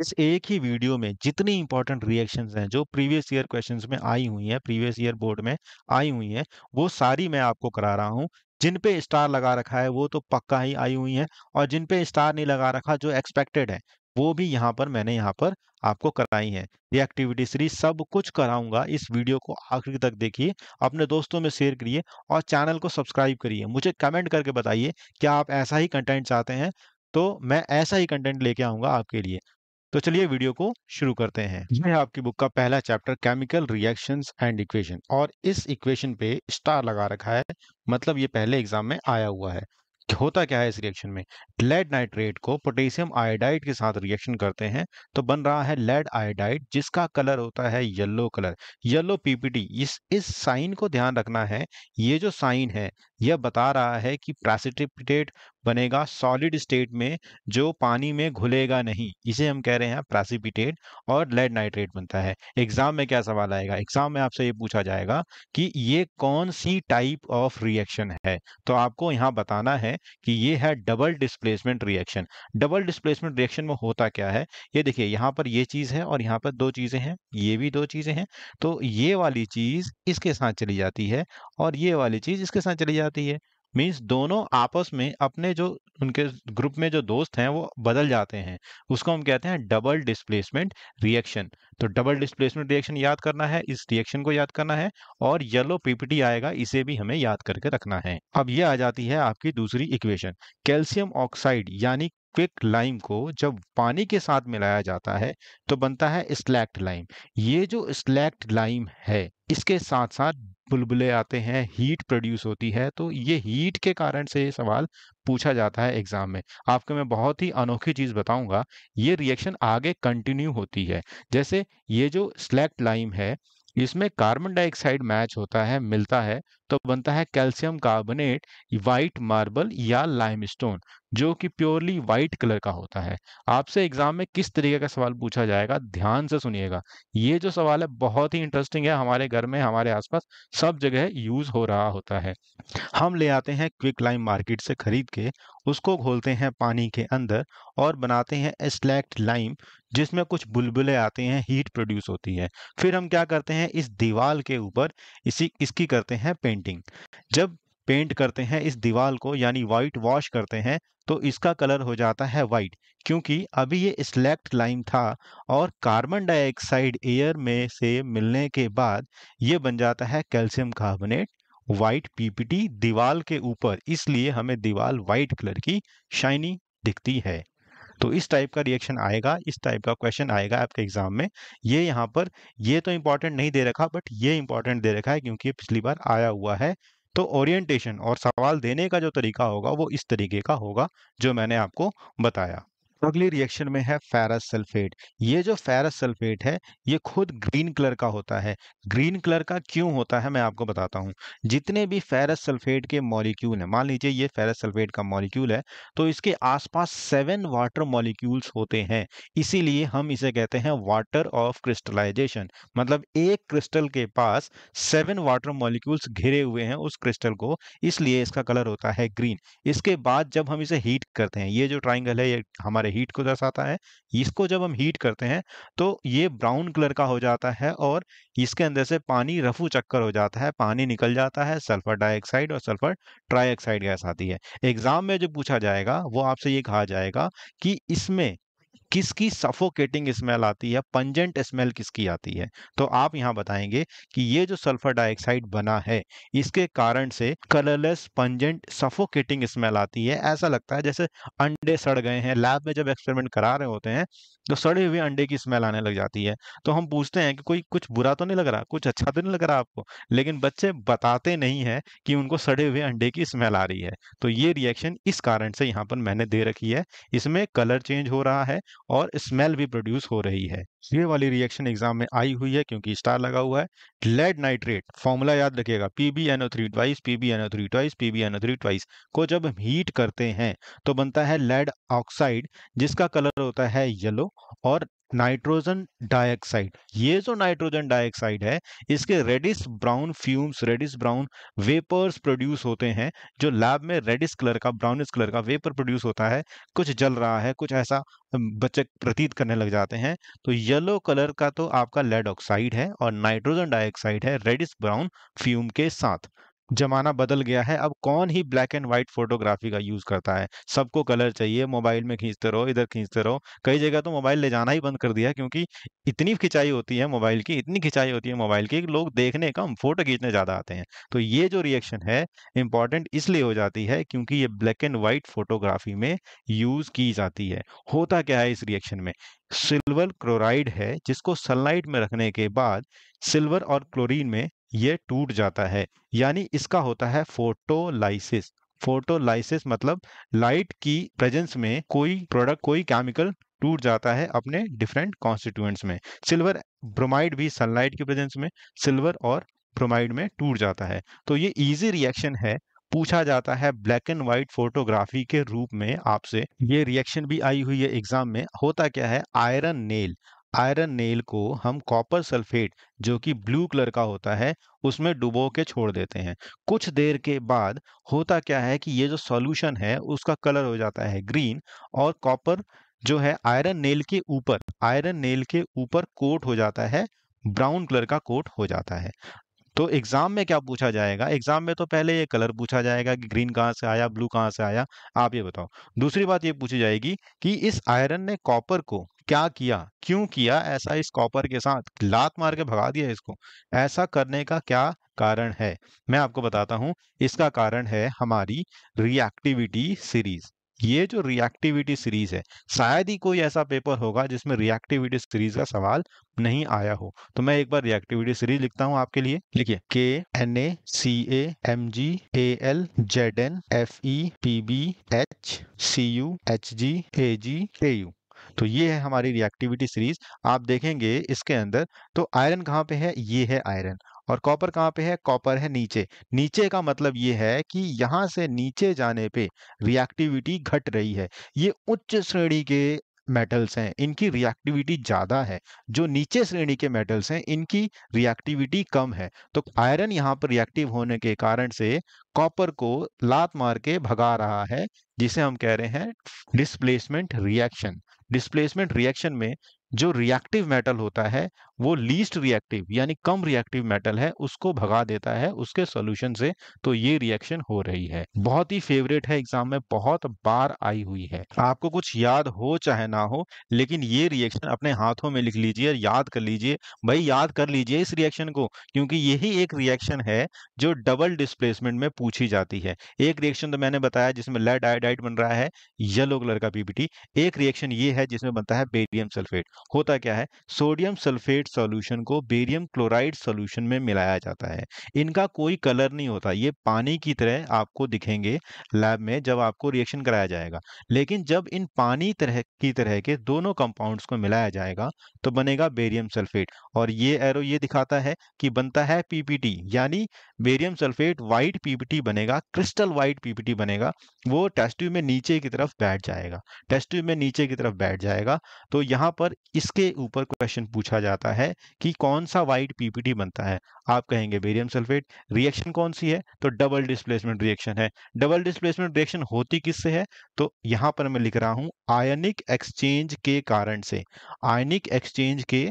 इस एक ही वीडियो में जितनी इंपॉर्टेंट रिएक्शंस हैं जो प्रीवियस ईयर क्वेश्चंस में आई हुई हैं प्रीवियस ईयर बोर्ड में आई हुई हैं वो सारी मैं आपको करा रहा हूँ जिन पे स्टार लगा रखा है वो तो पक्का ही आई हुई हैं और जिन पे स्टार नहीं लगा रखा जो एक्सपेक्टेड है वो भी यहाँ पर मैंने यहाँ पर आपको कराई है रिएक्टिविटी सीरीज सब कुछ कराऊंगा इस वीडियो को आखिरी तक देखिए अपने दोस्तों में शेयर करिए और चैनल को सब्सक्राइब करिए मुझे कमेंट करके बताइए क्या आप ऐसा ही कंटेंट चाहते हैं तो मैं ऐसा ही कंटेंट लेके आऊंगा आपके लिए तो चलिए वीडियो को शुरू करते हैं यह आपकी बुक का पहला chapter chemical reactions and equation और इस इक्वेशन पे स्टार लगा रखा है मतलब ये पहले एग्जाम में आया हुआ है होता क्या है इस रिएक्शन में लेड नाइट्रेट को पोटेशियम आयोडाइड के साथ रिएक्शन करते हैं तो बन रहा है लेड आयोडाइड जिसका कलर होता है येलो कलर येलो पीपीटी इस इस साइन को ध्यान रखना है ये जो साइन है यह बता रहा है कि प्रेसिपिटेट बनेगा सॉलिड स्टेट में जो पानी में घुलेगा नहीं इसे हम कह रहे हैं प्रासिपिटेट और लेड नाइट्रेट बनता है एग्जाम में क्या सवाल आएगा एग्जाम में आपसे ये पूछा जाएगा कि ये कौन सी टाइप ऑफ रिएक्शन है तो आपको यहाँ बताना है कि ये है double displacement reaction double displacement reaction में होता क्या है ये देखिए यहाँ पर ये चीज़ है और यहाँ पर दो चीज़ें हैं ये भी दो चीज़ें हैं तो ये वाली चीज़ इसके साथ चली जाती है और ये वाली चीज़ इसके साथ चली जाती है मीन्स दोनों आपस में अपने जो उनके ग्रुप में जो दोस्त हैं वो बदल जाते हैं उसको हम कहते हैं डबल डिस्प्लेसमेंट रिएक्शन तो डबल डिस्प्लेसमेंट रिएक्शन याद करना है इस रिएक्शन को याद करना है और येलो पीपीटी आएगा इसे भी हमें याद करके रखना है अब ये आ जाती है आपकी दूसरी इक्वेशन कैल्शियम ऑक्साइड यानी क्विक लाइम को जब पानी के साथ मिलाया जाता है तो बनता है स्लैक्ट लाइम ये जो स्लैक्ट लाइम है इसके साथ साथ बुलबुले आते हैं हीट प्रोड्यूस होती है तो ये हीट के कारण से ये सवाल पूछा जाता है एग्जाम में आपको मैं बहुत ही अनोखी चीज़ बताऊंगा ये रिएक्शन आगे कंटिन्यू होती है जैसे ये जो स्लैक्ट लाइम है इसमें कार्बन डाइऑक्साइड मैच होता है मिलता है तो बनता है कैल्शियम कार्बोनेट वाइट मार्बल या लाइमस्टोन जो कि प्योरली व्हाइट कलर का होता है आपसे एग्जाम में किस तरीके का सवाल पूछा जाएगा ध्यान से सुनिएगा ये जो सवाल है बहुत ही इंटरेस्टिंग है हमारे घर में हमारे आसपास सब जगह यूज हो रहा होता है हम ले आते हैं क्विक लाइम मार्केट से खरीद के उसको घोलते हैं पानी के अंदर और बनाते हैं स्लैक्ट लाइम जिसमें कुछ बुलबुले आते हैं हीट प्रोड्यूस होती है फिर हम क्या करते हैं इस दीवार के ऊपर इसी इसकी करते हैं पेंटिंग जब पेंट करते हैं इस दीवार को यानी वाइट वॉश करते हैं तो इसका कलर हो जाता है वाइट क्योंकि अभी ये स्लैक्ट लाइम था और कार्बन डाइऑक्साइड एयर में से मिलने के बाद ये बन जाता है कैल्शियम कार्बोनेट वाइट पीपीटी दीवाल के ऊपर इसलिए हमें दीवाल व्हाइट कलर की शाइनी दिखती है तो इस टाइप का रिएक्शन आएगा इस टाइप का क्वेश्चन आएगा आपके एग्जाम में ये यहाँ पर ये तो इंपॉर्टेंट नहीं दे रखा बट ये इंपॉर्टेंट दे रखा है क्योंकि पिछली बार आया हुआ है तो ओरिएंटेशन और सवाल देने का जो तरीका होगा वो इस तरीके का होगा जो मैंने आपको बताया तो अगली रिएक्शन में है फेरस सल्फेट ये जो फेरस सल्फेट है ये खुद ग्रीन कलर का होता है ग्रीन कलर का क्यों होता है मैं आपको बताता हूँ जितने भी फेरस सल्फेट के मॉलिक्यूल हैं मान लीजिए ये फेरस सल्फेट का मॉलिक्यूल है तो इसके आसपास सेवन वाटर मॉलिक्यूल्स होते हैं इसीलिए हम इसे कहते हैं वाटर ऑफ क्रिस्टलाइजेशन मतलब एक क्रिस्टल के पास सेवन वाटर मॉलिक्यूल्स घिरे हुए हैं उस क्रिस्टल को इसलिए इसका कलर होता है ग्रीन इसके बाद जब हम इसे हीट करते हैं ये जो ट्राइंगल है ये हमारे हमारे हीट को दर्शाता है इसको जब हम हीट करते हैं तो ये ब्राउन कलर का हो जाता है और इसके अंदर से पानी रफू चक्कर हो जाता है पानी निकल जाता है सल्फर डाइऑक्साइड और सल्फर ट्राईऑक्साइड गैस आती है एग्जाम में जो पूछा जाएगा वो आपसे ये कहा जाएगा कि इसमें किसकी सफोकेटिंग स्मेल आती है पंजेंट स्मेल किसकी आती है तो आप यहाँ बताएंगे कि ये जो सल्फर डाइऑक्साइड बना है इसके कारण से कलरलेस पंजेंट सफोकेटिंग स्मेल आती है ऐसा लगता है जैसे अंडे सड़ गए हैं लैब में जब एक्सपेरिमेंट करा रहे होते हैं तो सड़े हुए अंडे की स्मेल आने लग जाती है तो हम पूछते हैं कि कोई कुछ बुरा तो नहीं लग रहा कुछ अच्छा तो नहीं लग रहा आपको लेकिन बच्चे बताते नहीं है कि उनको सड़े हुए अंडे की स्मेल आ रही है तो ये रिएक्शन इस कारण से यहाँ पर मैंने दे रखी है इसमें कलर चेंज हो रहा है और स्मेल भी प्रोड्यूस हो रही है ये वाली रिएक्शन एग्जाम में आई हुई है क्योंकि स्टार लगा हुआ है लेड नाइट्रेट फॉर्मूला याद रखिएगा P B NO three twice P B three twice P B three twice को जब हम हीट करते हैं तो बनता है लेड ऑक्साइड जिसका कलर होता है येलो और नाइट्रोजन डाइऑक्साइड ये जो नाइट्रोजन डाइऑक्साइड है इसके reddish brown fumes reddish brown vapours produce होते हैं जो लैब में रेडिस कलर का ब्राउनिस कलर का वेपर प्रोड्यूस होता है कुछ जल रहा है कुछ ऐसा बच्चे प्रतीत करने लग जाते हैं तो येलो कलर का तो आपका लेड ऑक्साइड है और नाइट्रोजन डाइऑक्साइड है रेडिस ब्राउन फ्यूम के साथ जमाना बदल गया है अब कौन ही ब्लैक एंड व्हाइट फोटोग्राफी का यूज़ करता है सबको कलर चाहिए मोबाइल में खींचते रहो इधर खींचते रहो कई जगह तो मोबाइल ले जाना ही बंद कर दिया क्योंकि इतनी खिंचाई होती है मोबाइल की इतनी खिंचाई होती है मोबाइल की लोग देखने कम फोटो खींचने ज़्यादा आते हैं तो ये जो रिएक्शन है इंपॉर्टेंट इसलिए हो जाती है क्योंकि ये ब्लैक एंड व्हाइट फोटोग्राफी में यूज़ की जाती है होता क्या है इस रिएक्शन में सिल्वर क्लोराइड है जिसको सनलाइट में रखने के बाद सिल्वर और क्लोरीन में ये टूट जाता है यानी इसका होता है फोटोलाइसिस फोटोलाइसिस मतलब लाइट की प्रेजेंस में कोई प्रोडक्ट कोई केमिकल टूट जाता है अपने डिफरेंट कॉन्स्टिट्यूएंट्स में सिल्वर ब्रोमाइड भी सनलाइट की प्रेजेंस में सिल्वर और ब्रोमाइड में टूट जाता है तो ये इजी रिएक्शन है पूछा जाता है ब्लैक एंड व्हाइट फोटोग्राफी के रूप में आपसे ये रिएक्शन भी आई हुई है एग्जाम में होता क्या है आयरन नेल आयरन नेल को हम कॉपर सल्फेट जो कि ब्लू कलर का होता है उसमें डुबो के छोड़ देते हैं कुछ देर के बाद होता क्या है कि ये जो सॉल्यूशन है उसका कलर हो जाता है ग्रीन और कॉपर जो है आयरन नेल के ऊपर आयरन नेल के ऊपर कोट हो जाता है ब्राउन कलर का कोट हो जाता है तो एग्जाम में क्या पूछा जाएगा एग्जाम में तो पहले ये कलर पूछा जाएगा कि ग्रीन कहाँ से आया ब्लू कहाँ से आया आप ये बताओ दूसरी बात ये पूछी जाएगी कि इस आयरन ने कॉपर को क्या किया क्यों किया ऐसा इस कॉपर के साथ लात मार के भगा दिया इसको ऐसा करने का क्या कारण है मैं आपको बताता हूं इसका कारण है हमारी रिएक्टिविटी सीरीज ये जो रिएक्टिविटी सीरीज है शायद ही कोई ऐसा पेपर होगा जिसमें रिएक्टिविटी सीरीज का सवाल नहीं आया हो तो मैं एक बार रिएक्टिविटी सीरीज लिखता हूँ आपके लिए लिखिए K N A C A M G A L Z N F E P B H C U H G A G A U तो ये है हमारी रिएक्टिविटी सीरीज आप देखेंगे इसके अंदर तो आयरन कहाँ पे है ये है आयरन और कॉपर कहाँ पे है कॉपर है नीचे नीचे का मतलब ये है कि यहाँ से नीचे जाने पे रिएक्टिविटी घट रही है ये उच्च श्रेणी के मेटल्स हैं इनकी रिएक्टिविटी ज़्यादा है जो नीचे श्रेणी के मेटल्स हैं इनकी रिएक्टिविटी कम है तो आयरन यहाँ पर रिएक्टिव होने के कारण से कॉपर को लात मार के भगा रहा है जिसे हम कह रहे हैं डिस्प्लेसमेंट रिएक्शन डिस्प्लेसमेंट रिएक्शन में जो रिएक्टिव मेटल होता है वो लीस्ट रिएक्टिव यानी कम रिएक्टिव मेटल है उसको भगा देता है उसके सॉल्यूशन से तो ये रिएक्शन हो रही है बहुत ही फेवरेट है एग्जाम में बहुत बार आई हुई है आपको कुछ याद हो चाहे ना हो लेकिन ये रिएक्शन अपने हाथों में लिख लीजिए याद कर लीजिए भाई याद कर लीजिए इस रिएक्शन को क्योंकि यही एक रिएक्शन है जो डबल डिस्प्लेसमेंट में पूछी जाती है एक रिएक्शन तो मैंने बताया जिसमें लेड आयोडाइड बन रहा है येलो कलर का पीपीटी एक रिएक्शन ये है जिसमें बनता है बेरियम सल्फेट होता क्या है सोडियम सल्फेट सॉल्यूशन को बेरियम क्लोराइड सॉल्यूशन में मिलाया जाता है इनका कोई कलर नहीं होता ये पानी की तरह आपको दिखेंगे लैब में जब आपको रिएक्शन कराया जाएगा लेकिन जब इन पानी तरह की तरह के दोनों कंपाउंड्स को मिलाया जाएगा तो बनेगा बेरियम सल्फेट और ये एरो ये दिखाता है कि बनता है पीपीटी यानी बेरियम सल्फेट वाइट पीपीटी बनेगा क्रिस्टल वाइट पीपीटी बनेगा वो टेस्टिव में नीचे की तरफ बैठ जाएगा टेस्टिव में नीचे की तरफ बैठ जाएगा तो यहाँ पर इसके ऊपर क्वेश्चन पूछा जाता है कि कौन सा वाइट पीपीटी बनता है आप कहेंगे बेरियम सल्फेट रिएक्शन कौन सी है तो डबल डिस्प्लेसमेंट रिएक्शन है डबल डिस्प्लेसमेंट रिएक्शन होती किससे है तो यहां पर मैं लिख रहा हूं आयनिक एक्सचेंज के कारण से आयनिक एक्सचेंज के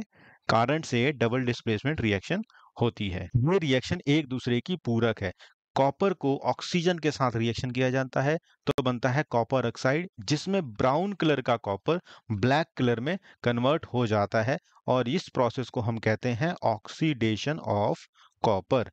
कारण से डबल डिस्प्लेसमेंट रिएक्शन होती है ये रिएक्शन एक दूसरे की पूरक है कॉपर को ऑक्सीजन के साथ रिएक्शन किया जाता है तो बनता है कॉपर ऑक्साइड जिसमें ब्राउन कलर का कॉपर ब्लैक कलर में कन्वर्ट हो जाता है और इस प्रोसेस को हम कहते हैं oxidation of copper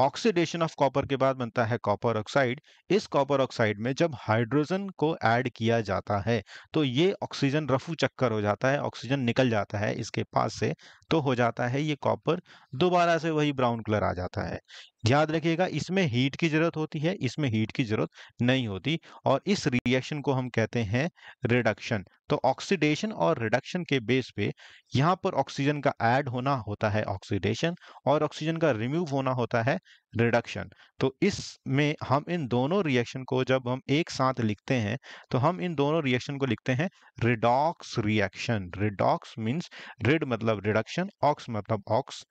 oxidation of copper के बाद बनता है कॉपर ऑक्साइड इस कॉपर ऑक्साइड में जब हाइड्रोजन को ऐड किया जाता है तो ये ऑक्सीजन रफू चक्कर हो जाता है ऑक्सीजन निकल जाता है इसके पास से तो हो जाता है ये कॉपर दोबारा से वही ब्राउन कलर आ जाता है याद रखिएगा इसमें हीट की जरूरत होती है इसमें हीट की जरूरत नहीं होती और इस रिएक्शन को हम कहते हैं रिडक्शन तो ऑक्सीडेशन और रिडक्शन के बेस पे यहाँ पर ऑक्सीजन का ऐड होना होता है ऑक्सीडेशन और ऑक्सीजन का रिमूव होना होता है रिडक्शन तो इसमें हम इन दोनों रिएक्शन को जब हम एक साथ लिखते हैं तो हम इन दोनों रिएक्शन को लिखते हैं redox reaction redox means red मतलब रिडक्शन ऑक्स मतलब ऑक्स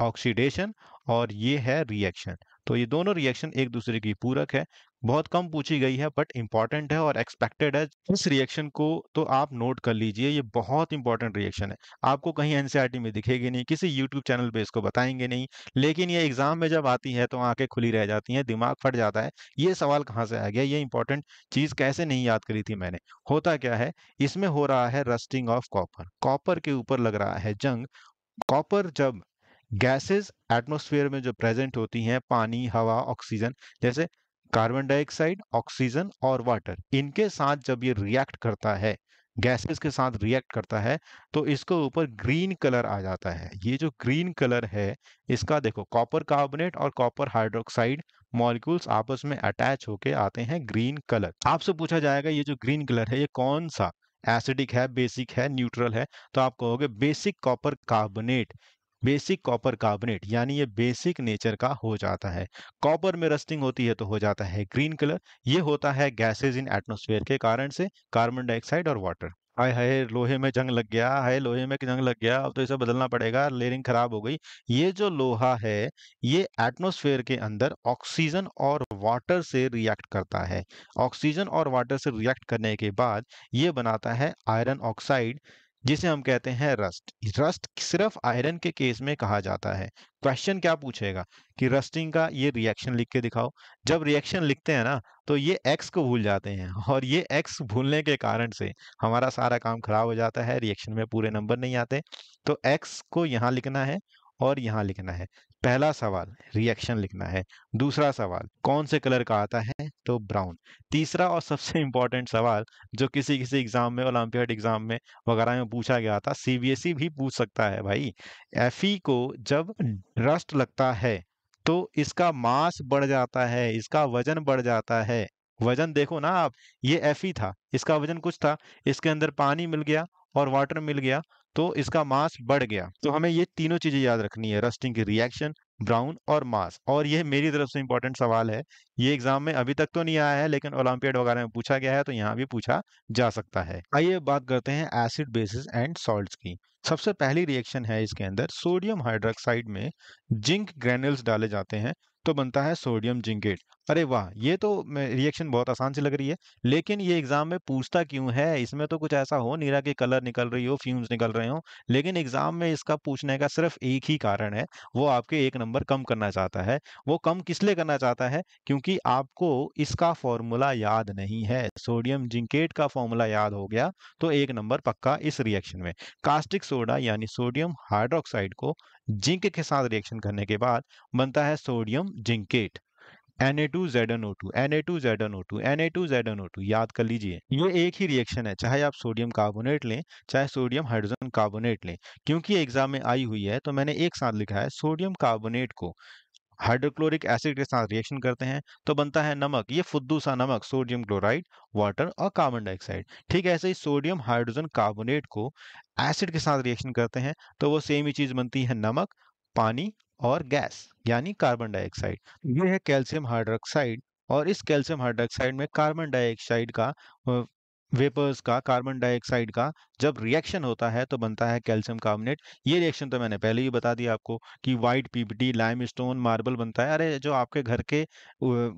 ऑक्सीडेशन और ये है रिएक्शन तो ये दोनों रिएक्शन एक दूसरे की पूरक है बहुत कम पूछी गई है बट इम्पॉर्टेंट है और एक्सपेक्टेड है इस रिएक्शन को तो आप नोट कर लीजिए ये बहुत इंपॉर्टेंट रिएक्शन है आपको कहीं एनसीईआरटी में दिखेगी नहीं किसी यूट्यूब चैनल पे इसको बताएंगे नहीं लेकिन ये एग्जाम में जब आती है तो आंखें खुली रह जाती हैं दिमाग फट जाता है ये सवाल कहाँ से आ गया ये इंपॉर्टेंट चीज़ कैसे नहीं याद करी थी मैंने होता क्या है इसमें हो रहा है रस्टिंग ऑफ कॉपर कॉपर के ऊपर लग रहा है जंग कॉपर जब गैसेस एटमॉस्फेयर में जो प्रेजेंट होती हैं पानी हवा ऑक्सीजन जैसे कार्बन डाइऑक्साइड ऑक्सीजन और वाटर इनके साथ जब ये रिएक्ट करता है गैसेस के साथ रिएक्ट करता है तो इसके ऊपर ग्रीन कलर आ जाता है ये जो ग्रीन कलर है इसका देखो कॉपर कार्बोनेट और कॉपर हाइड्रोक्साइड मॉलिक्यूल्स आपस में अटैच होके आते हैं ग्रीन कलर आपसे पूछा जाएगा ये जो ग्रीन कलर है ये कौन सा एसिडिक है बेसिक है न्यूट्रल है तो आप कहोगे basic copper carbonate basic copper carbonate यानी ये बेसिक नेचर का हो जाता है कॉपर में रस्टिंग होती है तो हो जाता है ग्रीन कलर ये होता है गैसेज इन एटमोस्फेयर के कारण से कार्बन डाइऑक्साइड और वाटर आए हाय लोहे में जंग लग गया हाय लोहे में जंग लग गया अब तो इसे बदलना पड़ेगा लेयरिंग खराब हो गई ये जो लोहा है ये एटमोस्फेयर के अंदर ऑक्सीजन और वाटर से रिएक्ट करता है ऑक्सीजन और वाटर से रिएक्ट करने के बाद ये बनाता है आयरन ऑक्साइड जिसे हम कहते हैं रस्ट रस्ट सिर्फ आयरन के केस में कहा जाता है क्वेश्चन क्या पूछेगा कि रस्टिंग का ये रिएक्शन लिख के दिखाओ जब रिएक्शन लिखते हैं ना तो ये एक्स को भूल जाते हैं और ये एक्स भूलने के कारण से हमारा सारा काम खराब हो जाता है रिएक्शन में पूरे नंबर नहीं आते तो एक्स को यहाँ लिखना है और यहाँ लिखना है पहला सवाल रिएक्शन लिखना है दूसरा सवाल कौन से कलर का आता है तो ब्राउन तीसरा और सबसे इंपॉर्टेंट सवाल जो किसी किसी एग्जाम में ओलंपियड एग्जाम में वगैरह में पूछा गया था सीबीएसई e भी पूछ सकता है भाई एफ e को जब रस्ट लगता है तो इसका मास बढ़ जाता है इसका वजन बढ़ जाता है वजन देखो ना आप ये एफ e था इसका वजन कुछ था इसके अंदर पानी मिल गया और वाटर मिल गया तो इसका मास बढ़ गया तो हमें ये तीनों चीजें याद रखनी है रस्टिंग की रिएक्शन ब्राउन और मास और ये मेरी तरफ से इंपॉर्टेंट सवाल है ये एग्जाम में अभी तक तो नहीं आया है लेकिन ओलंपियड वगैरह में पूछा गया है तो यहाँ भी पूछा जा सकता है आइए बात करते हैं एसिड बेसिस एंड सोल्ट की सबसे पहली रिएक्शन है इसके अंदर सोडियम हाइड्रोक्साइड में जिंक ग्रेन्यूल्स डाले जाते हैं तो बनता है सोडियम जिंकेट अरे वाह ये तो रिएक्शन बहुत आसान सी लग रही है लेकिन ये एग्जाम में पूछता क्यों है इसमें तो कुछ ऐसा हो नीरा के कलर निकल रही हो फ्यूम्स निकल रहे हो लेकिन एग्जाम में इसका पूछने का सिर्फ एक ही कारण है वो आपके एक नंबर कम करना चाहता है वो कम किस लिए करना चाहता है क्योंकि आपको इसका फॉर्मूला याद नहीं है सोडियम जिंकेट का फॉर्मूला याद हो गया तो एक नंबर पक्का इस रिएक्शन में कास्टिक सोडा यानी सोडियम हाइड्रोक्साइड को जिंक के साथ रिएक्शन करने के बाद बनता है sodium zincate Na2ZnO2, Na2ZnO2, Na2ZnO2 याद कर लीजिए ये एक ही रिएक्शन है चाहे आप सोडियम कार्बोनेट लें चाहे सोडियम हाइड्रोजन कार्बोनेट लें क्योंकि एग्जाम में आई हुई है तो मैंने एक साथ लिखा है सोडियम कार्बोनेट को हाइड्रोक्लोरिक एसिड के साथ रिएक्शन करते हैं तो बनता है नमक ये फुद्दू सा नमक सोडियम क्लोराइड वाटर और कार्बन डाइऑक्साइड ठीक ऐसे ही सोडियम हाइड्रोजन कार्बोनेट को एसिड के साथ रिएक्शन करते हैं तो वो सेम ही चीज़ बनती है नमक पानी और गैस यानी कार्बन डाइऑक्साइड ये है कैल्शियम हाइड्रोक्साइड और इस कैल्शियम हाइड्रोक्साइड में कार्बन डाइऑक्साइड का वेपर्स का कार्बन डाइऑक्साइड का जब रिएक्शन होता है तो बनता है कैल्शियम कार्बोनेट ये रिएक्शन तो मैंने पहले ही बता दिया आपको कि white PPT lime stone marble बनता है अरे जो आपके घर के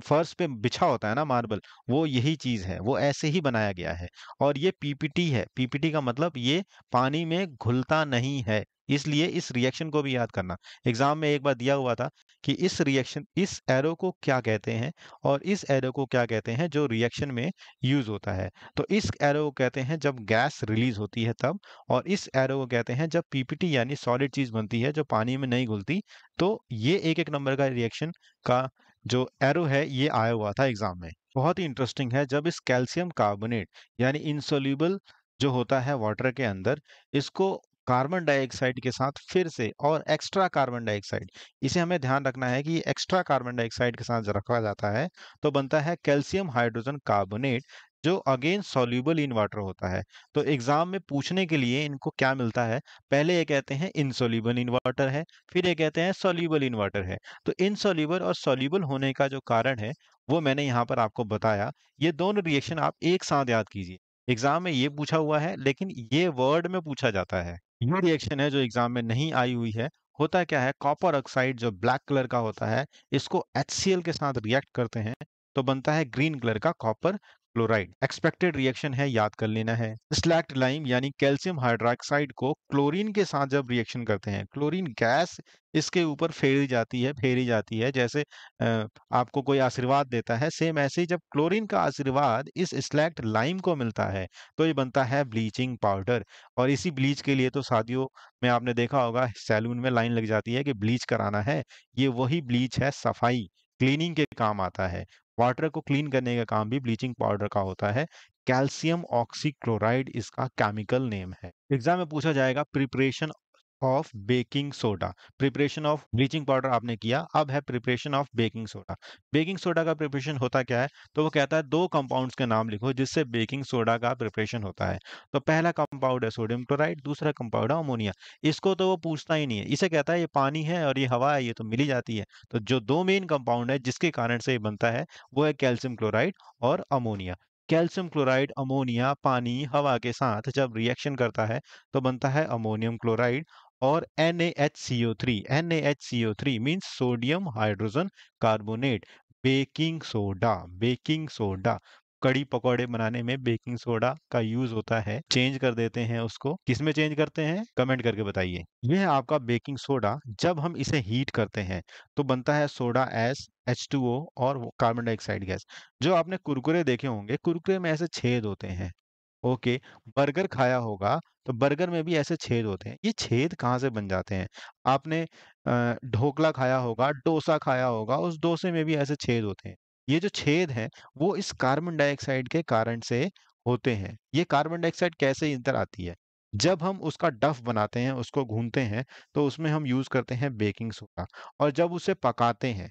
फर्श पे बिछा होता है ना मार्बल वो यही चीज़ है वो ऐसे ही बनाया गया है और ये पीपीटी है पीपीटी का मतलब ये पानी में घुलता नहीं है इसलिए इस रिएक्शन को भी याद करना एग्जाम में एक बार दिया हुआ था कि इस रिएक्शन इस एरो को क्या कहते हैं और इस एरो को क्या कहते हैं जो रिएक्शन में यूज होता है तो इस एरो को कहते हैं जब गैस रिलीज होती है तब और इस एरो को कहते हैं जब पीपीटी यानी सॉलिड चीज बनती है जो पानी में नहीं घुलती तो ये एक एक नंबर का रिएक्शन का जो एरो है ये आया हुआ था एग्जाम में बहुत ही इंटरेस्टिंग है जब इस कैल्शियम कार्बोनेट यानी इंसोल्यूबल जो होता है वाटर के अंदर इसको कार्बन डाइऑक्साइड के साथ फिर से और एक्स्ट्रा कार्बन डाइऑक्साइड इसे हमें ध्यान रखना है कि एक्स्ट्रा कार्बन डाइऑक्साइड के साथ रखा जाता है तो बनता है कैल्शियम हाइड्रोजन कार्बोनेट जो अगेन सोल्यूबल इन वाटर होता है तो एग्जाम में पूछने के लिए इनको क्या मिलता है पहले ये कहते हैं इनसोल्यूबल इन वाटर है फिर ये कहते हैं सोल्यूबल इन वाटर है तो इनसोल्यूबल और सोल्यूबल होने का जो कारण है वो मैंने यहाँ पर आपको बताया ये दोनों रिएक्शन आप एक साथ याद कीजिए एग्जाम में ये पूछा हुआ है लेकिन ये वर्ड में पूछा जाता है ये रिएक्शन है जो एग्जाम में नहीं आई हुई है होता क्या है कॉपर ऑक्साइड जो ब्लैक कलर का होता है इसको एच के साथ रिएक्ट करते हैं तो बनता है ग्रीन कलर का कॉपर क्लोराइड एक्सपेक्टेड रिएक्शन है याद कर लेना है स्लैक्ट लाइम यानी कैल्शियम हाइड्रोक्साइड को क्लोरीन के साथ जब रिएक्शन करते हैं क्लोरीन गैस इसके ऊपर फेरी जाती है फेरी जाती है जैसे आपको कोई आशीर्वाद देता है सेम ऐसे ही जब क्लोरीन का आशीर्वाद इस स्लैक्ट लाइम को मिलता है तो ये बनता है ब्लीचिंग पाउडर और इसी ब्लीच के लिए तो शादियों में आपने देखा होगा सैलून में लाइन लग जाती है कि ब्लीच कराना है ये वही ब्लीच है सफाई क्लीनिंग के काम आता है वाटर को क्लीन करने का काम भी ब्लीचिंग पाउडर का होता है कैल्शियम ऑक्सीक्लोराइड इसका केमिकल नेम है एग्जाम में पूछा जाएगा preparation of baking soda preparation of bleaching powder आपने किया अब है preparation of baking soda baking soda का प्रिपरेशन होता क्या है तो वो कहता है दो कंपाउंड्स के नाम लिखो जिससे बेकिंग सोडा का प्रिपरेशन होता है तो पहला कंपाउंड है सोडियम क्लोराइड दूसरा कंपाउंड है अमोनिया इसको तो वो पूछता ही नहीं है इसे कहता है ये पानी है और ये हवा है ये तो मिली जाती है तो जो दो मेन कंपाउंड है जिसके कारण से ये बनता है वो है कैल्शियम क्लोराइड और अमोनिया कैल्शियम क्लोराइड अमोनिया पानी हवा के साथ जब रिएक्शन करता है तो बनता है ammonium chloride or NaHCO3. NaHCO3 means sodium hydrogen carbonate baking soda baking soda कड़ी पकौड़े बनाने में बेकिंग सोडा का यूज होता है चेंज कर देते हैं उसको किसमें चेंज करते हैं कमेंट करके बताइए यह है आपका बेकिंग सोडा जब हम इसे हीट करते हैं तो बनता है सोडा एस H2O और कार्बन डाइऑक्साइड गैस जो आपने कुरकुरे देखे होंगे कुरकुरे में ऐसे छेद होते हैं ओके बर्गर खाया होगा तो बर्गर में भी ऐसे छेद होते हैं ये छेद कहाँ से बन जाते हैं आपने ढोकला खाया होगा डोसा खाया होगा उस डोसे में भी ऐसे छेद होते हैं ये जो छेद हैं वो इस कार्बन डाइऑक्साइड के कारण से होते हैं ये कार्बन डाइऑक्साइड कैसे अंदर आती है जब हम उसका डफ बनाते हैं उसको घूमते हैं तो उसमें हम यूज करते हैं बेकिंग सोडा और जब उसे पकाते हैं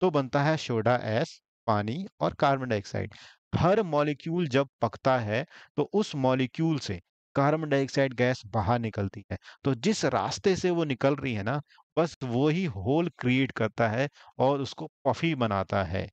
तो बनता है सोडा एस पानी और कार्बन डाइऑक्साइड हर मॉलिक्यूल जब पकता है तो उस मॉलिक्यूल से कार्बन डाइऑक्साइड गैस बाहर निकलती है तो जिस रास्ते से वो निकल रही है ना बस वो ही होल क्रिएट करता है और उसको पफी बनाता है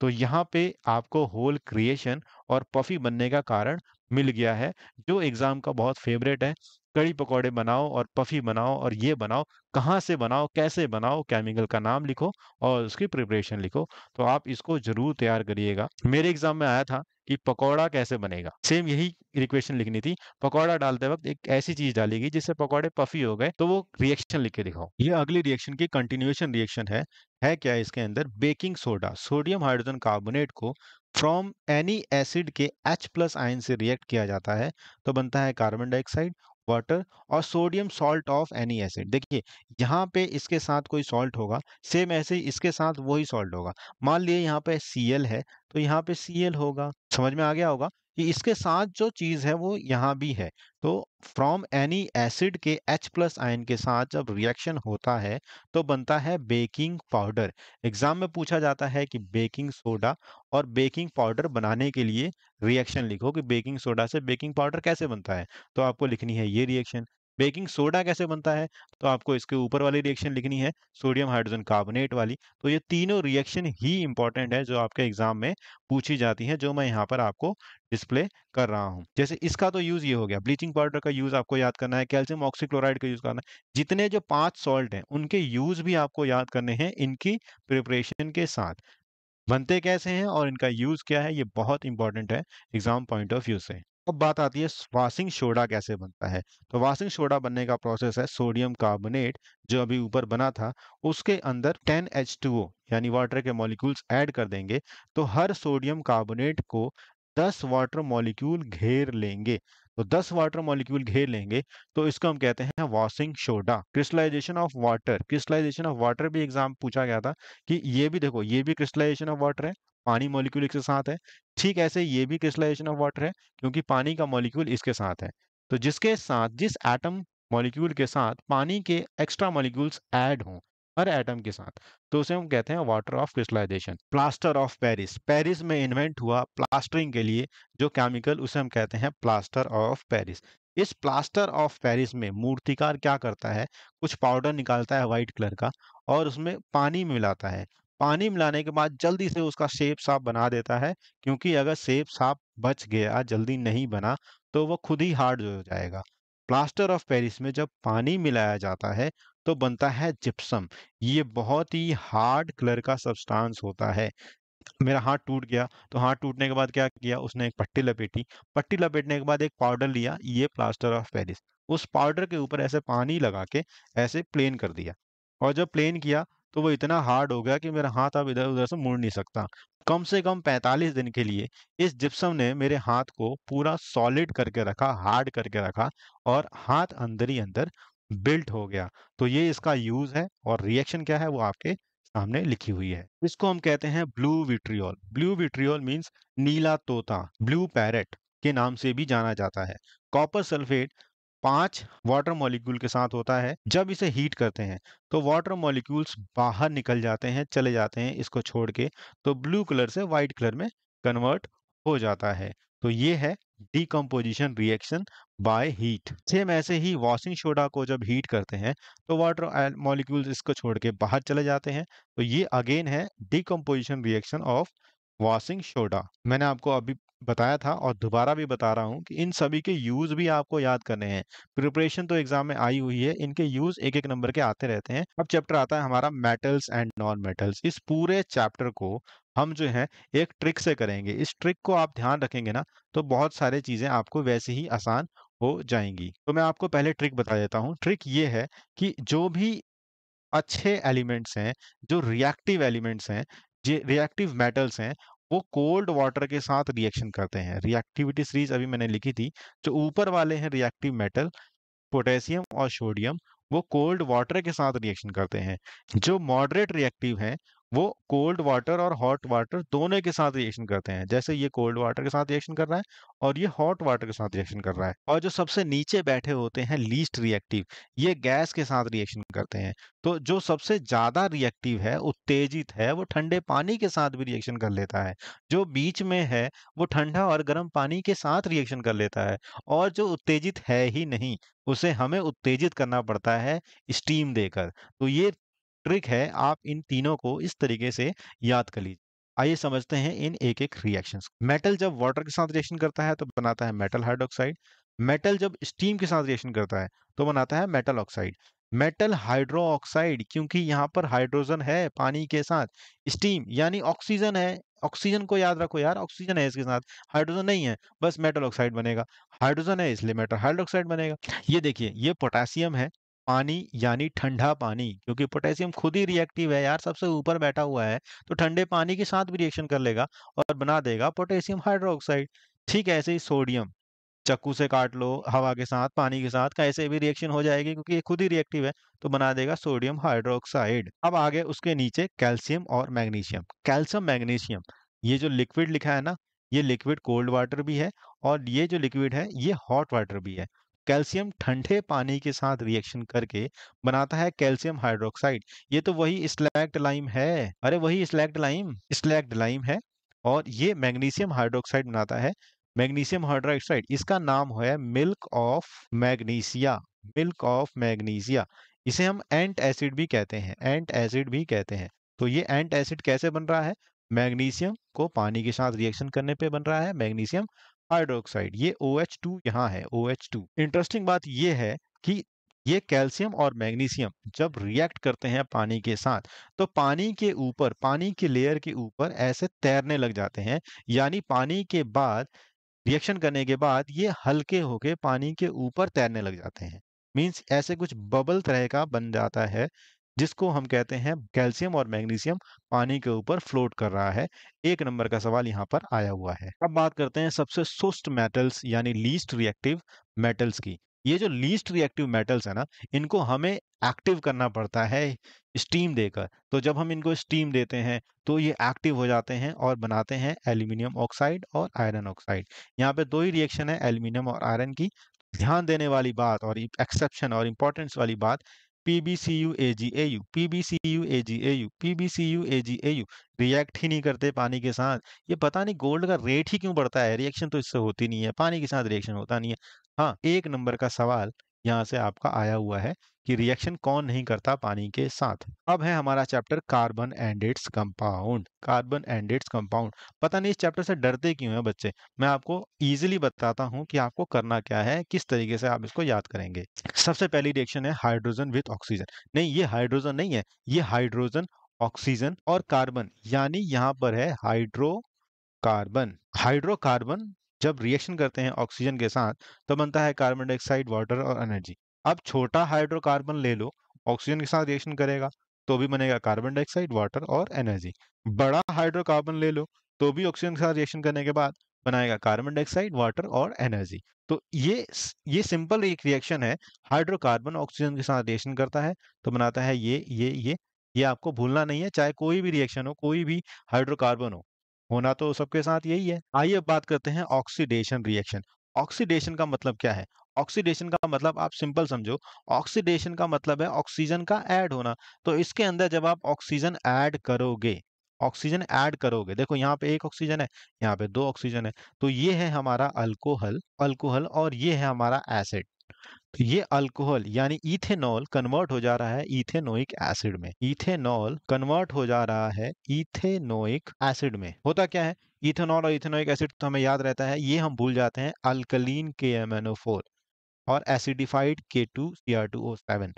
तो यहाँ पे आपको होल क्रिएशन और पफी बनने का कारण मिल गया है जो एग्जाम का बहुत फेवरेट है कड़ी पकौड़े बनाओ और पफी बनाओ और ये बनाओ कहाँ से बनाओ कैसे बनाओ केमिकल का नाम लिखो और उसकी प्रिपरेशन लिखो तो आप इसको जरूर तैयार करिएगा मेरे एग्जाम में आया था कि पकौड़ा कैसे बनेगा सेम यही इक्वेशन लिखनी थी पकौड़ा डालते वक्त एक ऐसी चीज डालेगी जिससे पकौड़े पफी हो गए तो वो रिएक्शन लिख के दिखाओ ये अगली रिएक्शन की कंटिन्यूएशन रिएक्शन है है क्या इसके अंदर baking soda sodium hydrogen carbonate को फ्रॉम एनी एसिड के H प्लस आयन से रिएक्ट किया जाता है तो बनता है कार्बन डाइऑक्साइड वाटर और sodium salt of any acid देखिए यहाँ पे इसके साथ कोई सॉल्ट होगा सेम ऐसे ही इसके साथ वही सॉल्ट होगा मान लीजिए यहाँ पे सी है तो यहाँ पे सी होगा समझ में आ गया होगा कि इसके साथ जो चीज़ है वो यहाँ भी है तो फ्रॉम एनी एसिड के H प्लस आयन के साथ जब रिएक्शन होता है तो बनता है बेकिंग पाउडर एग्जाम में पूछा जाता है कि बेकिंग सोडा और बेकिंग पाउडर बनाने के लिए रिएक्शन लिखो कि बेकिंग सोडा से बेकिंग पाउडर कैसे बनता है तो आपको लिखनी है ये रिएक्शन बेकिंग सोडा कैसे बनता है तो आपको इसके ऊपर वाली रिएक्शन लिखनी है सोडियम हाइड्रोजन कार्बोनेट वाली तो ये तीनों रिएक्शन ही इंपॉर्टेंट है जो आपके एग्जाम में पूछी जाती है जो मैं यहाँ पर आपको डिस्प्ले कर रहा हूँ जैसे इसका तो यूज ये हो गया ब्लीचिंग पाउडर का यूज आपको याद करना है कैल्शियम ऑक्सीक्लोराइड का यूज करना है जितने जो पांच सॉल्ट है उनके यूज भी आपको याद करने हैं इनकी प्रिपरेशन के साथ बनते कैसे हैं और इनका यूज क्या है ये बहुत इंपॉर्टेंट है एग्जाम पॉइंट ऑफ व्यू से अब बात आती है वाशिंग सोडा कैसे बनता है तो वासिंग सोडा बनने का प्रोसेस है सोडियम कार्बोनेट जो अभी ऊपर बना था उसके अंदर ओ यानी वाटर के मॉलिक्यूल्स ऐड कर देंगे तो हर सोडियम कार्बोनेट को दस वाटर मॉलिक्यूल घेर लेंगे तो दस वाटर मॉलिक्यूल घेर लेंगे तो इसको हम कहते हैं washing soda crystallization of water crystallization of water भी एग्जाम पूछा गया था कि ये भी देखो ये भी क्रिस्टलाइजेशन ऑफ वाटर है पानी मॉलिक्यूल इसके साथ है ठीक ऐसे ये भी क्रिस्टलाइजेशन ऑफ वाटर है क्योंकि पानी का मॉलिक्यूल इसके साथ है तो जिसके साथ जिस एटम मॉलिक्यूल के साथ पानी के एक्स्ट्रा मॉलिक्यूल्स ऐड हों हर एटम के साथ तो उसे हम कहते हैं water of crystallization plaster of Paris Paris में इन्वेंट हुआ प्लास्टरिंग के लिए जो केमिकल उसे हम कहते हैं प्लास्टर ऑफ पेरिस इस प्लास्टर ऑफ पेरिस में मूर्तिकार क्या करता है कुछ पाउडर निकालता है व्हाइट कलर का और उसमें पानी मिलाता है पानी मिलाने के बाद जल्दी से उसका शेप साफ बना देता है क्योंकि अगर शेप साफ बच गया जल्दी नहीं बना तो वह खुद ही हार्ड हो जाएगा प्लास्टर ऑफ पेरिस में जब पानी मिलाया जाता है तो बनता है जिप्सम ये बहुत ही हार्ड कलर का सब्सटेंस होता है मेरा हाथ टूट गया तो हाथ टूटने के बाद क्या किया उसने एक पट्टी लपेटी पट्टी लपेटने के बाद एक पाउडर लिया ये प्लास्टर ऑफ पेरिस उस पाउडर के ऊपर ऐसे पानी लगा के ऐसे प्लेन कर दिया और जब प्लेन किया तो वो इतना हार्ड हो गया कि मेरा हाथ अब इधर उधर से मुड़ नहीं सकता कम से कम 45 दिन के लिए इस जिप्सम ने मेरे हाथ को पूरा सॉलिड करके रखा हार्ड करके रखा और हाथ अंदर ही अंदर बिल्ट हो गया तो ये इसका यूज है और रिएक्शन क्या है वो आपके सामने लिखी हुई है इसको हम कहते हैं blue vitriol blue vitriol means नीला तोता ब्लू पैरेट के नाम से भी जाना जाता है कॉपर सल्फेट पांच वाटर मॉलिक्यूल के साथ होता है जब इसे हीट करते हैं तो वाटर मॉलिक्यूल्स बाहर निकल जाते हैं चले जाते हैं इसको छोड़ के तो ब्लू कलर से वाइट कलर में कन्वर्ट हो जाता है तो ये है decomposition reaction by heat same ऐसे ही वॉशिंग सोडा को जब हीट करते हैं तो वाटर मॉलिक्यूल्स इसको छोड़ के बाहर चले जाते हैं तो ये अगेन है decomposition reaction of washing soda मैंने आपको अभी बताया था और दोबारा भी बता रहा हूँ कि इन सभी के यूज़ भी आपको याद करने हैं प्रिपरेशन तो एग्जाम में आई हुई है इनके यूज़ एक एक नंबर के आते रहते हैं अब चैप्टर आता है हमारा मेटल्स एंड नॉन मेटल्स इस पूरे चैप्टर को हम जो है एक ट्रिक से करेंगे इस ट्रिक को आप ध्यान रखेंगे ना तो बहुत सारी चीज़ें आपको वैसे ही आसान हो जाएंगी तो मैं आपको पहले ट्रिक बता देता हूँ ट्रिक ये है कि जो भी अच्छे एलिमेंट्स हैं जो रिएक्टिव एलिमेंट्स हैं जो रिएक्टिव मेटल्स हैं वो कोल्ड वाटर के साथ रिएक्शन करते हैं रिएक्टिविटी सीरीज अभी मैंने लिखी थी जो ऊपर वाले हैं रिएक्टिव मेटल पोटेशियम और सोडियम वो कोल्ड वाटर के साथ रिएक्शन करते हैं जो मॉडरेट रिएक्टिव हैं वो कोल्ड वाटर और हॉट वाटर दोनों के साथ रिएक्शन करते हैं जैसे ये कोल्ड वाटर के साथ रिएक्शन कर रहा है और ये हॉट वाटर के साथ रिएक्शन कर रहा है और जो सबसे नीचे बैठे होते हैं लीस्ट रिएक्टिव ये गैस के साथ रिएक्शन करते हैं तो जो सबसे ज्यादा रिएक्टिव है उत्तेजित है वो ठंडे पानी के साथ भी रिएक्शन कर लेता है जो बीच में है वो ठंडा और गर्म पानी के साथ रिएक्शन कर लेता है और जो उत्तेजित है ही नहीं उसे हमें उत्तेजित करना पड़ता है स्टीम देकर तो ये ट्रिक है आप इन तीनों को इस तरीके से याद कर लीजिए आइए समझते हैं इन एक एक रिएक्शंस मेटल जब वाटर के साथ रिएक्शन करता है तो बनाता है मेटल हाइड्रोक्साइड मेटल जब स्टीम के साथ रिएक्शन करता है तो बनाता है metal oxide metal hydro oxide क्योंकि यहाँ पर हाइड्रोजन है पानी के साथ स्टीम यानी ऑक्सीजन है ऑक्सीजन को याद रखो यार ऑक्सीजन है इसके साथ हाइड्रोजन नहीं है बस मेटल ऑक्साइड बनेगा हाइड्रोजन है इसलिए मेटल हाइड्रोक्साइड बनेगा ये देखिए ये पोटेशियम है पानी यानी ठंडा पानी क्योंकि पोटेशियम खुद ही रिएक्टिव है यार सबसे ऊपर बैठा हुआ है तो ठंडे पानी के साथ भी रिएक्शन कर लेगा और बना देगा पोटेशियम हाइड्रोक्साइड ठीक ऐसे ही सोडियम चक्कू से काट लो हवा के साथ पानी के साथ कैसे भी रिएक्शन हो जाएगी क्योंकि ये खुद ही रिएक्टिव है तो बना देगा सोडियम हाइड्रोक्साइड अब आगे उसके नीचे कैल्शियम और मैग्नीशियम कैल्शियम मैग्नीशियम ये जो लिक्विड लिखा है ना ये लिक्विड कोल्ड वाटर भी है और ये जो लिक्विड है ये हॉट वाटर भी है कैल्शियम ठंडे पानी के साथ रिएक्शन करके बनाता है कैल्शियम हाइड्रोक्साइड ये तो वही स्लैक्ट लाइम है अरे वही स्लैक्ट लाइम स्लैक्ट लाइम है और ये मैग्नीशियम हाइड्रोक्साइड बनाता है मैग्नीशियम हाइड्रोक्साइड इसका नाम है milk of magnesia milk of magnesia इसे हम एंट एसिड भी कहते हैं एंट एसिड भी कहते हैं तो ये एंट एसिड कैसे बन रहा है मैग्नीशियम को पानी के साथ रिएक्शन करने पे बन रहा है मैग्नीशियम हाइड्रोक्साइड ये ओ एच टू यहाँ है ओ एच टू इंटरेस्टिंग बात ये है कि ये कैल्शियम और मैग्नीशियम जब रिएक्ट करते हैं पानी के साथ तो पानी के ऊपर पानी के लेयर के ऊपर ऐसे तैरने लग जाते हैं यानी पानी के बाद रिएक्शन करने के बाद ये हल्के होके पानी के ऊपर तैरने लग जाते हैं मीन्स ऐसे कुछ बबल तरह का बन जाता है जिसको हम कहते हैं कैल्शियम और मैग्नीशियम पानी के ऊपर फ्लोट कर रहा है एक नंबर का सवाल यहाँ पर आया हुआ है अब बात करते हैं सबसे सुस्त मेटल्स यानी लीस्ट रिएक्टिव मेटल्स की ये जो लीस्ट रिएक्टिव मेटल्स है ना इनको हमें एक्टिव करना पड़ता है स्टीम देकर तो जब हम इनको स्टीम देते हैं तो ये एक्टिव हो जाते हैं और बनाते हैं एल्यूमिनियम ऑक्साइड और आयरन ऑक्साइड यहाँ पे दो ही रिएक्शन है एल्यूमिनियम और आयरन की ध्यान देने वाली बात और एक्सेप्शन और इम्पोर्टेंस वाली बात पीबीसीयू एजीएयू पीबीसीयू एजीएयू पीबीसीयू एजीएयू रिएक्ट ही नहीं करते पानी के साथ ये पता नहीं गोल्ड का रेट ही क्यों बढ़ता है रिएक्शन तो इससे होती नहीं है पानी के साथ रिएक्शन होता नहीं है हाँ एक नंबर का सवाल यहाँ से आपका आया हुआ है कि रिएक्शन कौन नहीं करता पानी के साथ अब है हमारा chapter carbon and its compound carbon and its compound पता नहीं इस चैप्टर से डरते क्यों हैं बच्चे मैं आपको इजीली बताता हूं कि आपको करना क्या है किस तरीके से आप इसको याद करेंगे सबसे पहली रिएक्शन है हाइड्रोजन विथ ऑक्सीजन नहीं ये हाइड्रोजन नहीं है ये हाइड्रोजन ऑक्सीजन और कार्बन यानी यहाँ पर है हाइड्रो कार्बन हाइड्रोकार्बन जब रिएक्शन करते हैं ऑक्सीजन के साथ तो बनता है कार्बन डाइऑक्साइड वाटर और एनर्जी अब छोटा हाइड्रोकार्बन ले लो ऑक्सीजन के साथ रिएक्शन करेगा तो भी बनेगा कार्बन डाइऑक्साइड वाटर और एनर्जी बड़ा हाइड्रोकार्बन ले लो तो भी ऑक्सीजन के साथ रिएक्शन करने के बाद बनाएगा कार्बन डाइऑक्साइड वाटर और एनर्जी तो ये ये सिंपल एक रिएक्शन है हाइड्रोकार्बन ऑक्सीजन के साथ रिएक्शन करता है तो बनाता है ये ये ये ये आपको भूलना नहीं है चाहे कोई भी रिएक्शन हो कोई भी हाइड्रोकार्बन हो होना तो सबके साथ यही है आइए बात करते हैं ऑक्सीडेशन रिएक्शन ऑक्सीडेशन का मतलब क्या है ऑक्सीडेशन का मतलब आप सिंपल समझो ऑक्सीडेशन का मतलब है ऑक्सीजन का ऐड होना तो इसके अंदर जब आप ऑक्सीजन ऐड करोगे ऑक्सीजन ऐड करोगे देखो यहाँ पे एक ऑक्सीजन है यहाँ पे दो ऑक्सीजन है तो ये है हमारा अल्कोहल अल्कोहल और ये है हमारा एसिड तो ये अल्कोहल यानी इथेनॉल कन्वर्ट हो जा रहा है इथेनोइक एसिड में इथेनॉल कन्वर्ट हो जा रहा है इथेनोइक एसिड में होता क्या है इथेनॉल और इथेनोइक एसिड तो हमें याद रहता है ये हम भूल जाते हैं अल्कलीन के एम और acidified K two C R two O seven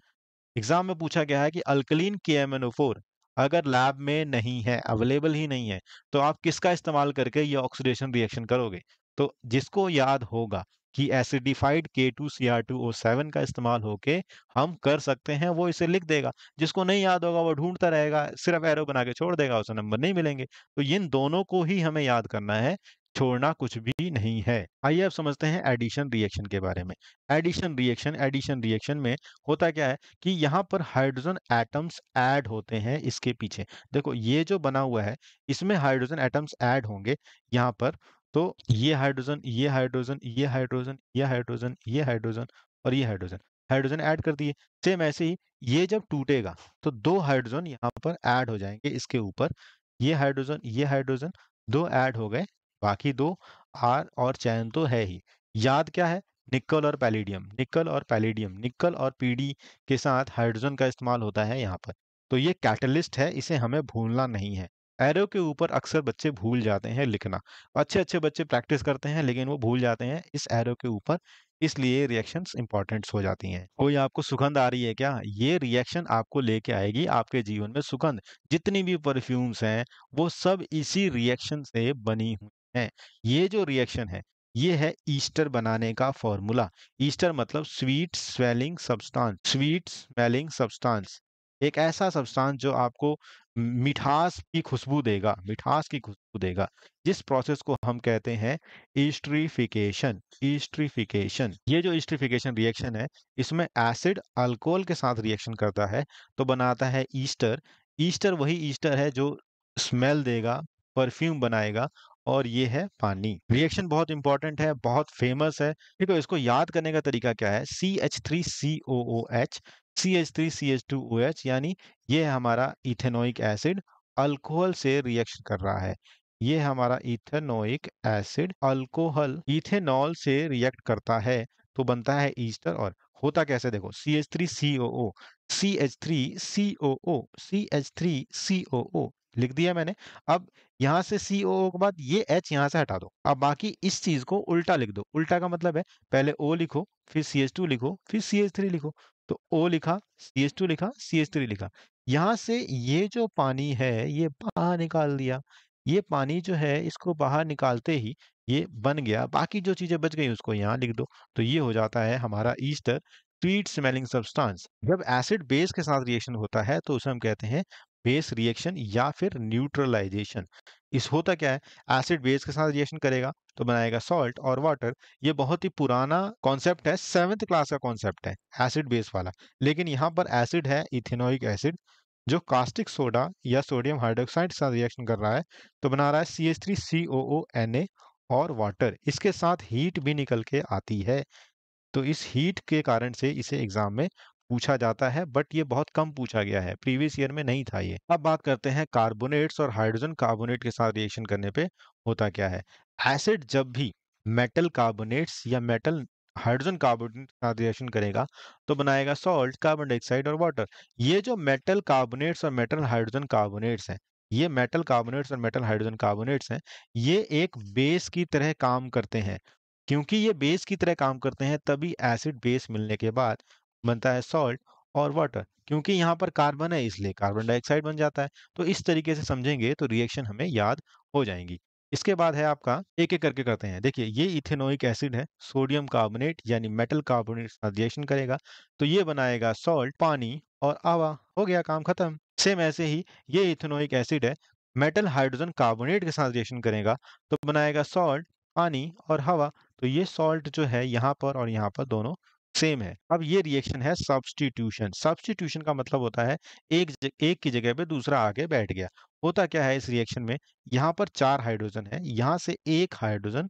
exam में पूछा गया है कि alkaline K M N O four अगर लैब में नहीं है अवेलेबल ही नहीं है तो आप किसका इस्तेमाल करके ये ऑक्सीडेशन रिएक्शन करोगे तो जिसको याद होगा कि acidified K two C R two O seven का इस्तेमाल होके हम कर सकते हैं वो इसे लिख देगा जिसको नहीं याद होगा वो ढूंढता रहेगा सिर्फ एरो बना के छोड़ देगा उसे नंबर नहीं मिलेंगे तो इन दोनों को ही हमें याद करना है छोड़ना कुछ भी नहीं है आइए अब समझते हैं एडिशन रिएक्शन के बारे में एडिशन रिएक्शन एडिशन रिएक्शन में होता क्या है कि यहाँ पर हाइड्रोजन एटम्स ऐड होते हैं इसके पीछे देखो ये जो बना हुआ है इसमें हाइड्रोजन एटम्स ऐड होंगे यहाँ पर तो ये हाइड्रोजन ये हाइड्रोजन ये हाइड्रोजन ये हाइड्रोजन ये हाइड्रोजन और ये हाइड्रोजन हाइड्रोजन ऐड कर दिए सेम ऐसे ही ये जब टूटेगा तो दो हाइड्रोजन यहाँ पर ऐड हो जाएंगे इसके ऊपर ये हाइड्रोजन ये हाइड्रोजन दो ऐड हो गए बाकी दो आर और चैन तो है ही याद क्या है निकल और पैलेडियम निकल और पैलेडियम निकल और पीडी के साथ हाइड्रोजन का इस्तेमाल होता है यहाँ पर तो ये कैटलिस्ट है इसे हमें भूलना नहीं है एरो के ऊपर अक्सर बच्चे भूल जाते हैं लिखना अच्छे अच्छे बच्चे प्रैक्टिस करते हैं लेकिन वो भूल जाते हैं इस एरो के ऊपर इसलिए रिएक्शन इंपॉर्टेंट हो जाती हैं कोई आपको सुगंध आ रही है क्या ये रिएक्शन आपको लेके आएगी आपके जीवन में सुगंध जितनी भी परफ्यूम्स हैं वो सब इसी रिएक्शन से बनी हुई है ये जो रिएक्शन है ये है ईस्टर बनाने का फॉर्मूला ईस्टर मतलब sweet swelling substance sweet smelling substance एक ऐसा सब्सटेंस जो आपको मिठास की खुशबू देगा मिठास की खुशबू देगा जिस प्रोसेस को हम कहते हैं ईस्ट्रीफिकेशन ईस्ट्रीफिकेशन ये जो ईस्ट्रीफिकेशन रिएक्शन है इसमें एसिड अल्कोहल के साथ रिएक्शन करता है तो बनाता है ईस्टर ईस्टर वही ईस्टर है जो स्मेल देगा परफ्यूम बनाएगा और ये है पानी रिएक्शन बहुत इंपॉर्टेंट है बहुत फेमस है ठीक है इसको याद करने का तरीका क्या है C H three C O O H C H three C H two O H यानी ये हमारा इथेनोइक एसिड अल्कोहल से रिएक्शन कर रहा है ये हमारा इथेनोइक एसिड अल्कोहल इथेनॉल से रिएक्ट करता है तो बनता है ईस्टर और होता कैसे देखो C H three C O O C H three C O O C H three C O O लिख दिया मैंने अब यहाँ से सी ओ के बाद ये एच यहाँ से हटा दो अब बाकी इस चीज़ को उल्टा लिख दो उल्टा का मतलब है पहले ओ लिखो फिर सी एच टू लिखो फिर सी एच थ्री लिखो तो ओ लिखा सी एच टू लिखा सी एच थ्री लिखा यहाँ से ये जो पानी है ये बाहर निकाल दिया ये पानी जो है इसको बाहर निकालते ही ये बन गया बाकी जो चीज़ें बच गई उसको यहाँ लिख दो तो ये हो जाता है हमारा ईस्टर स्वीट स्मेलिंग सब्सटेंस जब एसिड बेस के साथ रिएक्शन होता है तो उसे हम कहते हैं बेस रिएक्शन या फिर न्यूट्रलाइजेशन इस होता क्या है एसिड बेस के साथ रिएक्शन करेगा तो बनाएगा सॉल्ट और वाटर ये बहुत ही पुराना कॉन्सेप्ट है सेवेंथ क्लास का कॉन्सेप्ट है एसिड बेस वाला लेकिन यहाँ पर एसिड है इथेनोइक एसिड जो कास्टिक सोडा या सोडियम हाइड्रोक्साइड के साथ रिएक्शन कर रहा है तो बना रहा है C H three C O O N A और वाटर इसके साथ हीट भी निकल के आती है तो इस हीट के कारण से इसे एग्जाम में पूछा जाता है बट ये बहुत कम पूछा गया है प्रीवियस ईयर में नहीं था ये अब बात करते हैं कार्बोनेट्स और हाइड्रोजन कार्बोनेट के साथ रिएक्शन करने पे होता क्या है एसिड जब भी मेटल कार्बोनेट्स या मेटल हाइड्रोजन कार्बोनेट के साथ रिएक्शन करेगा तो बनाएगा सॉल्ट कार्बन डाइऑक्साइड और वाटर ये जो मेटल कार्बोनेट्स और मेटल हाइड्रोजन कार्बोनेट्स हैं ये मेटल कार्बोनेट्स और मेटल हाइड्रोजन कार्बोनेट्स हैं ये एक बेस की तरह काम करते हैं क्योंकि ये बेस की तरह काम करते हैं तभी एसिड बेस मिलने के बाद बनता है सॉल्ट और वाटर क्योंकि यहाँ पर कार्बन है इसलिए कार्बन डाइऑक्साइड बन जाता है तो इस तरीके से समझेंगे तो रिएक्शन हमें याद हो जाएंगी इसके बाद है आपका एक एक करके करते हैं देखिए ये इथेनोइक एसिड है सोडियम कार्बोनेट यानी मेटल कार्बोनेट रिएक्शन करेगा तो ये बनाएगा सॉल्ट पानी और आवा हो गया काम खत्म सेम ऐसे ही ये इथेनोइक एसिड है मेटल हाइड्रोजन कार्बोनेट के साथ रिएक्शन करेगा तो बनाएगा सॉल्ट पानी और हवा तो ये सॉल्ट जो है यहाँ पर और यहाँ पर दोनों सेम है अब ये रिएक्शन है सब्सटीट्यूशन सब्सटीट्यूशन का मतलब होता है एक एक की जगह पे दूसरा आके बैठ गया होता क्या है इस रिएक्शन में यहाँ पर चार हाइड्रोजन है यहाँ से एक हाइड्रोजन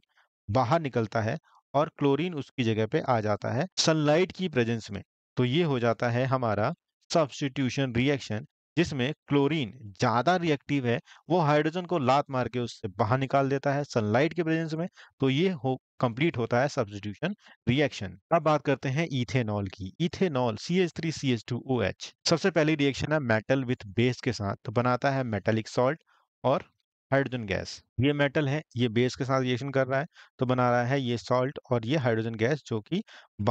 बाहर निकलता है और क्लोरीन उसकी जगह पे आ जाता है सनलाइट की प्रेजेंस में तो ये हो जाता है हमारा सब्सटीट्यूशन रिएक्शन जिसमें क्लोरीन ज़्यादा रिएक्टिव है वो हाइड्रोजन को लात मार के उससे बाहर निकाल देता है सनलाइट के प्रेजेंस में तो ये हो कंप्लीट होता है सब्सटीट्यूशन रिएक्शन अब बात करते हैं इथेनॉल की ethanol C H three C H two O H सबसे पहली रिएक्शन है मेटल विथ बेस के साथ तो बनाता है मेटेलिक सॉल्ट और हाइड्रोजन गैस ये मेटल है ये बेस के साथ रिएक्शन कर रहा है तो बना रहा है ये सॉल्ट और ये हाइड्रोजन गैस जो कि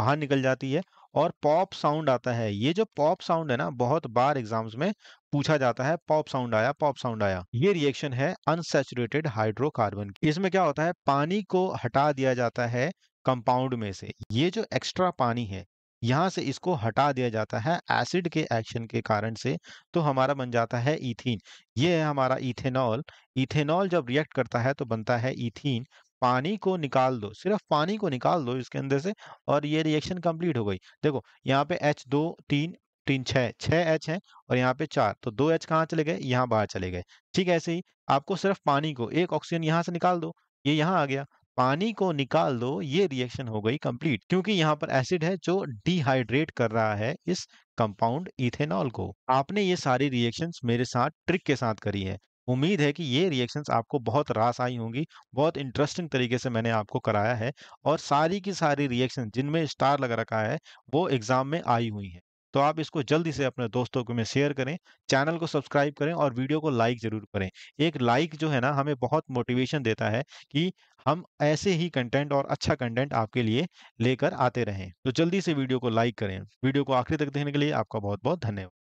बाहर निकल जाती है और पॉप साउंड आता है ये जो पॉप साउंड है ना बहुत बार एग्जाम्स में पूछा जाता है पॉप साउंड आया पॉप साउंड आया ये रिएक्शन है अनसेचुरेटेड हाइड्रोकार्बन इसमें क्या होता है पानी को हटा दिया जाता है कंपाउंड में से ये जो एक्स्ट्रा पानी है यहाँ से इसको हटा दिया जाता है एसिड के एक्शन के कारण से तो हमारा बन जाता है इथीन ये है हमारा इथेनॉल इथेनॉल जब रिएक्ट करता है तो बनता है इथीन पानी को निकाल दो सिर्फ पानी को निकाल दो इसके अंदर से और ये रिएक्शन कंप्लीट हो गई देखो यहाँ पे एच दो तीन तीन छः छः एच है और यहाँ पे चार तो दो एच कहाँ चले गए यहाँ बाहर चले गए ठीक है ऐसे ही आपको सिर्फ पानी को एक ऑक्सीजन यहाँ से निकाल दो ये यहाँ आ गया पानी को निकाल दो ये रिएक्शन हो गई कंप्लीट क्योंकि यहाँ पर एसिड है जो डिहाइड्रेट कर रहा है इस कंपाउंड इथेनॉल को आपने ये सारी रिएक्शंस मेरे साथ ट्रिक के साथ करी है उम्मीद है कि ये रिएक्शंस आपको बहुत रास आई होंगी बहुत इंटरेस्टिंग तरीके से मैंने आपको कराया है और सारी की सारी रिएक्शन जिनमें स्टार लग रखा है वो एग्जाम में आई हुई हैं तो आप इसको जल्दी से अपने दोस्तों को में शेयर करें चैनल को सब्सक्राइब करें और वीडियो को लाइक ज़रूर करें एक लाइक जो है ना हमें बहुत मोटिवेशन देता है कि हम ऐसे ही कंटेंट और अच्छा कंटेंट आपके लिए लेकर आते रहें तो जल्दी से वीडियो को लाइक करें वीडियो को आखिरी तक देखने के लिए आपका बहुत बहुत धन्यवाद